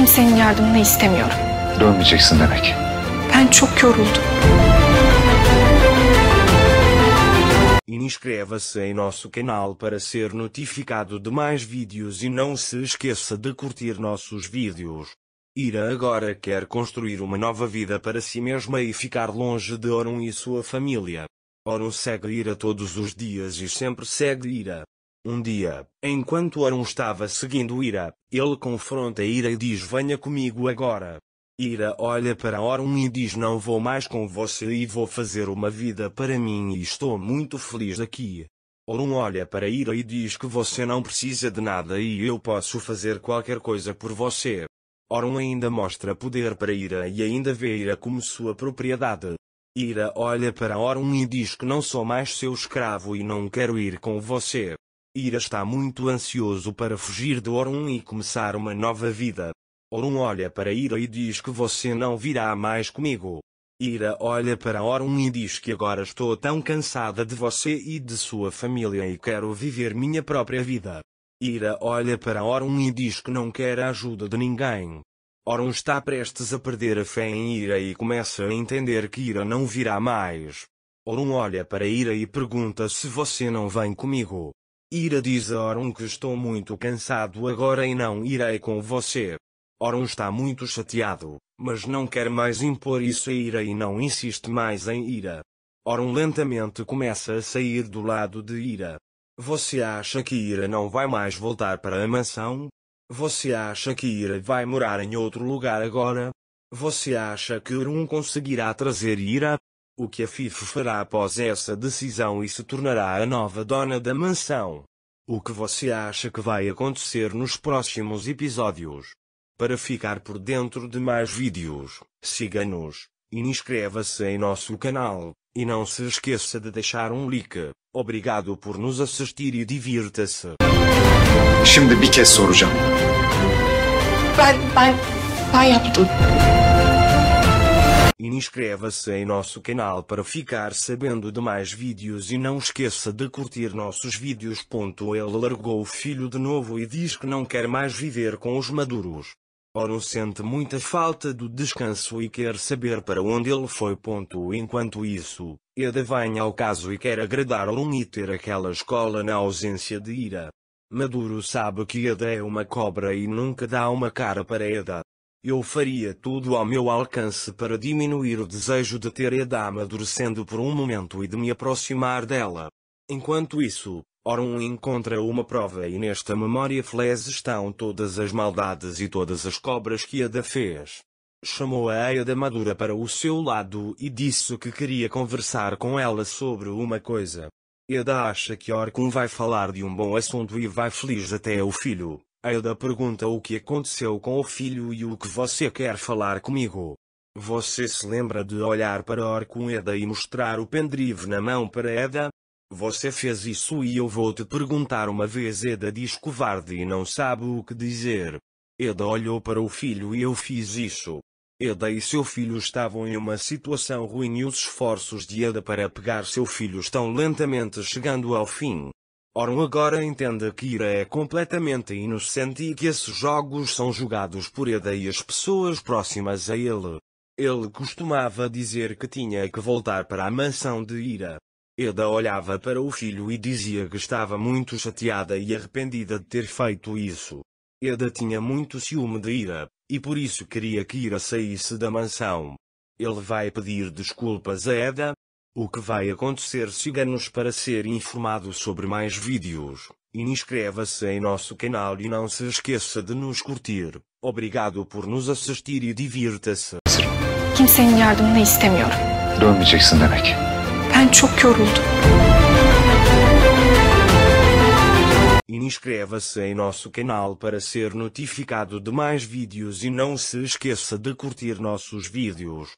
kimsenin yardımını istemiyorum. Dönmeyeceksin demek. Ben çok yoruldum. Inscreva-se é em nosso canal para ser notificado de mais vídeos e não se esqueça de curtir nossos vídeos. Ira agora quer construir uma nova vida para si mesma e ficar longe de Orun e sua família. Orun segue Ira todos os dias e sempre segue Ira. Um dia, enquanto Arão estava seguindo Ira, ele confronta Ira e diz: Venha comigo agora. Ira olha para Orun e diz: Não vou mais com você e vou fazer uma vida para mim e estou muito feliz aqui. Orun olha para Ira e diz que você não precisa de nada e eu posso fazer qualquer coisa por você. Orun ainda mostra poder para Ira e ainda vê Ira como sua propriedade. Ira olha para Orun e diz que não sou mais seu escravo e não quero ir com você. Ira está muito ansioso para fugir de Orun e começar uma nova vida. Orun olha para Ira e diz que você não virá mais comigo. Ira olha para Orun e diz que agora estou tão cansada de você e de sua família e quero viver minha própria vida. Ira olha para Orun e diz que não quer a ajuda de ninguém. Orun está prestes a perder a fé em Ira e começa a entender que Ira não virá mais. Orun olha para Ira e pergunta se você não vem comigo. Ira diz a Orum que estou muito cansado agora e não irei com você. Orum está muito chateado, mas não quer mais impor isso a Ira e não insiste mais em Ira. Orum lentamente começa a sair do lado de Ira. Você acha que Ira não vai mais voltar para a mansão? Você acha que Ira vai morar em outro lugar agora? Você acha que Orum conseguirá trazer Ira? o que a FIFA fará após essa decisão e se tornará a nova dona da mansão. O que você acha que vai acontecer nos próximos episódios? Para ficar por dentro de mais vídeos, siga-nos, inscreva-se em nosso canal, e não se esqueça de deixar um like. Obrigado por nos assistir e divirta-se. Şimdi bir kez soracağım. Ben, ben, ben yaptım inscreva-se em nosso canal para ficar sabendo de mais vídeos e não esqueça de curtir nossos vídeos. Ele largou o filho de novo e diz que não quer mais viver com os maduros. Oro sente muita falta do descanso e quer saber para onde ele foi. Enquanto isso, Eda vem ao caso e quer agradar Orun e ter aquela escola na ausência de Ira. Maduro sabe que Eda é uma cobra e nunca dá uma cara para Eda. Eu faria tudo ao meu alcance para diminuir o desejo de ter Eda amadurecendo por um momento e de me aproximar dela. Enquanto isso, Orun encontra uma prova e nesta memória flash estão todas as maldades e todas as cobras que Ada fez. Chamou a Ada Madura para o seu lado e disse que queria conversar com ela sobre uma coisa. Ada acha que Orkun vai falar de um bom assunto e vai feliz até o filho. Eda pergunta o que aconteceu com o filho e o que você quer falar comigo. Você se lembra de olhar para Orcoeda e mostrar o pendrive na mão para Eda? Você fez isso e eu vou te perguntar uma vez. Eda diz covarde e não sabe o que dizer. Eda olhou para o filho e eu fiz isso. Eda e seu filho estavam em uma situação ruim e os esforços de Eda para pegar seu filho estão lentamente chegando ao fim. Oron agora entende que Ira é completamente inocente e que esses jogos são jogados por Eda e as pessoas próximas a ele. Ele costumava dizer que tinha que voltar para a mansão de Ira. Eda olhava para o filho e dizia que estava muito chateada e arrependida de ter feito isso. Eda tinha muito ciúme de Ira, e por isso queria que Ira saísse da mansão. Ele vai pedir desculpas a Eda, o que vai acontecer siga-nos para ser informado sobre mais vídeos, inscreva-se em nosso canal e não se esqueça de nos curtir. Obrigado por nos assistir e divirta-se. Kimsenin yardımını istemiyorum. Dönmeyeceksin demek. Ben çok yoruldum. Inscreva-se em nosso canal para ser notificado de mais vídeos e não se esqueça de curtir nossos vídeos.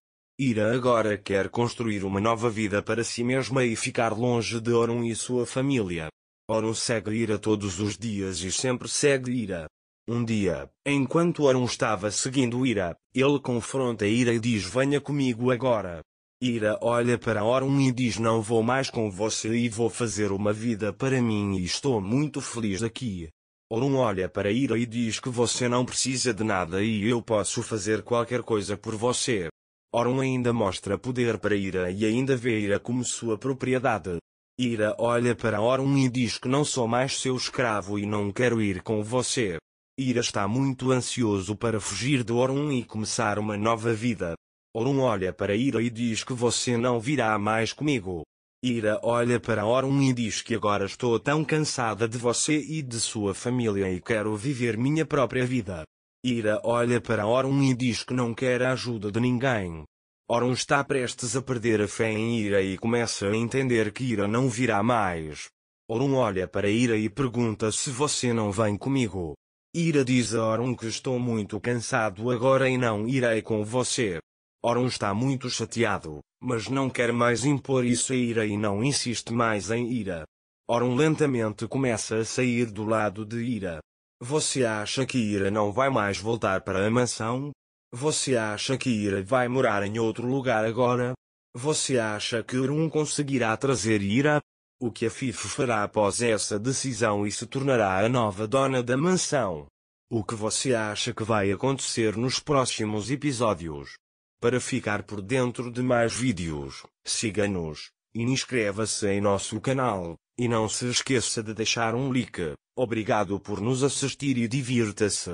Ira agora quer construir uma nova vida para si mesma e ficar longe de Orun e sua família. Orun segue Ira todos os dias e sempre segue Ira. Um dia, enquanto Orun estava seguindo Ira, ele confronta Ira e diz: Venha comigo agora. Ira olha para Orun e diz: Não vou mais com você e vou fazer uma vida para mim e estou muito feliz aqui. Orun olha para Ira e diz que você não precisa de nada e eu posso fazer qualquer coisa por você. Orun ainda mostra poder para Ira e ainda vê Ira como sua propriedade. Ira olha para Orun e diz que não sou mais seu escravo e não quero ir com você. Ira está muito ansioso para fugir de Orun e começar uma nova vida. Orun olha para Ira e diz que você não virá mais comigo. Ira olha para Orun e diz que agora estou tão cansada de você e de sua família e quero viver minha própria vida. Ira olha para Orun e diz que não quer a ajuda de ninguém. Orun está prestes a perder a fé em Ira e começa a entender que Ira não virá mais. Orun olha para Ira e pergunta se você não vem comigo. Ira diz a Orun que estou muito cansado agora e não irei com você. Orun está muito chateado, mas não quer mais impor isso a Ira e não insiste mais em Ira. Orun lentamente começa a sair do lado de Ira. Você acha que Ira não vai mais voltar para a mansão? Você acha que Ira vai morar em outro lugar agora? Você acha que Urum conseguirá trazer Ira? O que a Fifa fará após essa decisão e se tornará a nova dona da mansão? O que você acha que vai acontecer nos próximos episódios? Para ficar por dentro de mais vídeos, siga-nos e inscreva-se em nosso canal. E não se esqueça de deixar um like. Obrigado por nos assistir e divirta-se.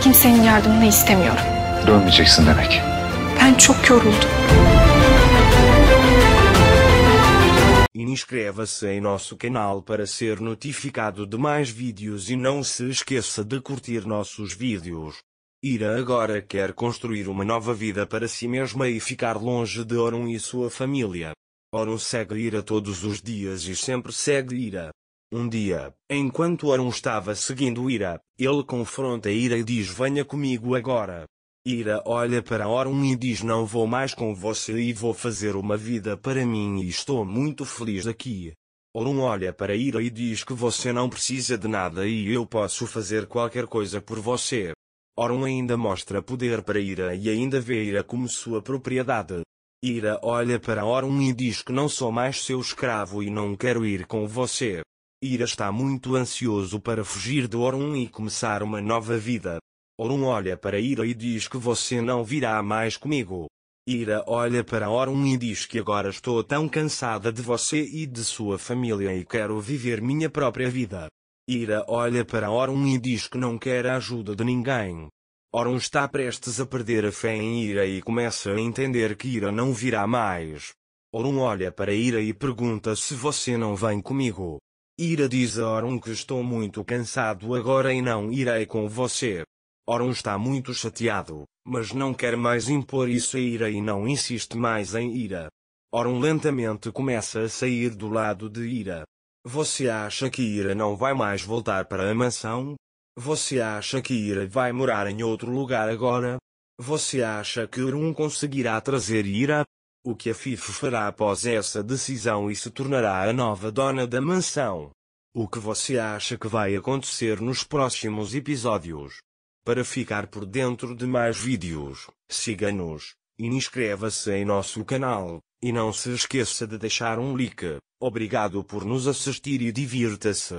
Kimsenin yardımını istemiyorum. Dönmeyeceksin demek. Ben çok yoruldum. Inscreva-se em nosso canal para ser notificado de mais vídeos e não se esqueça de curtir nossos vídeos. Ira agora quer construir uma nova vida para si mesma e ficar longe de Orun e sua família. Oron segue ira todos os dias e sempre segue ira. Um dia, enquanto Oron estava seguindo Ira, ele confronta Ira e diz venha comigo agora. Ira olha para Oron e diz não vou mais com você e vou fazer uma vida para mim e estou muito feliz aqui. Oron olha para Ira e diz que você não precisa de nada e eu posso fazer qualquer coisa por você. Oron ainda mostra poder para Ira e ainda vê Ira como sua propriedade. Ira olha para Orun e diz que não sou mais seu escravo e não quero ir com você. Ira está muito ansioso para fugir de Orun e começar uma nova vida. Orun olha para Ira e diz que você não virá mais comigo. Ira olha para Orun e diz que agora estou tão cansada de você e de sua família e quero viver minha própria vida. Ira olha para Orun e diz que não quer a ajuda de ninguém. Ora um está prestes a perder a fé em Ira e começa a entender que Ira não virá mais. Orum olha para Ira e pergunta se você não vem comigo. Ira diz a Orun que estou muito cansado agora e não irei com você. Orun está muito chateado, mas não quer mais impor isso a Ira e não insiste mais em Ira. Orun lentamente começa a sair do lado de Ira. Você acha que Ira não vai mais voltar para a mansão? Você acha que Ira vai morar em outro lugar agora? Você acha que Urum conseguirá trazer Ira? O que a FIFO fará após essa decisão e se tornará a nova dona da mansão? O que você acha que vai acontecer nos próximos episódios? Para ficar por dentro de mais vídeos, siga-nos, e inscreva-se em nosso canal, e não se esqueça de deixar um like. Obrigado por nos assistir e divirta-se.